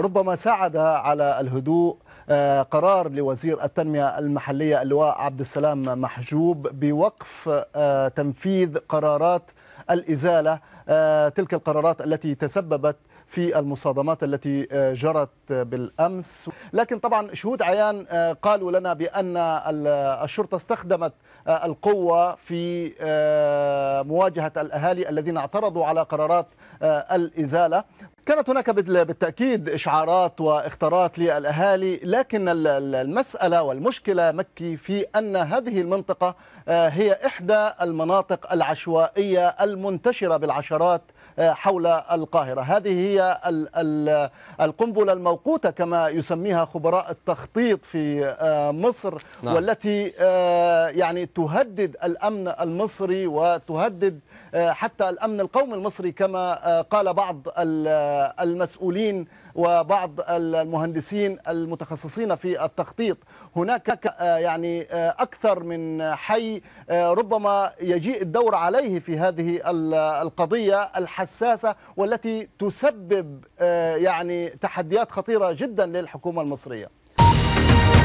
ربما ساعد على الهدوء آه، قرار لوزير التنمية المحلية اللواء عبد السلام محجوب بوقف آه، تنفيذ قرارات الإزالة آه، تلك القرارات التي تسببت في المصادمات التي جرت بالأمس لكن طبعا شهود عيان قالوا لنا بأن الشرطة استخدمت القوة في مواجهة الأهالي الذين اعترضوا على قرارات الإزالة كانت هناك بالتأكيد إشعارات واختارات للأهالي لكن المسألة والمشكلة مكي في أن هذه المنطقة آه، هي إحدى المناطق العشوائية المنتشرة بالعشرات آه، حول القاهرة هذه هي القنبلة الموقوتة كما يسميها خبراء التخطيط في آه، مصر نعم. والتي يعني تهدد الأمن المصري وتهدد حتى الأمن القومي المصري كما قال بعض ال المسؤولين وبعض المهندسين المتخصصين في التخطيط هناك آه، يعني آه، أكثر من حي آه، ربما يجيء الدور عليه في هذه القضية الحساسة والتي تسبب يعني تحديات خطيرة جدا للحكومة المصرية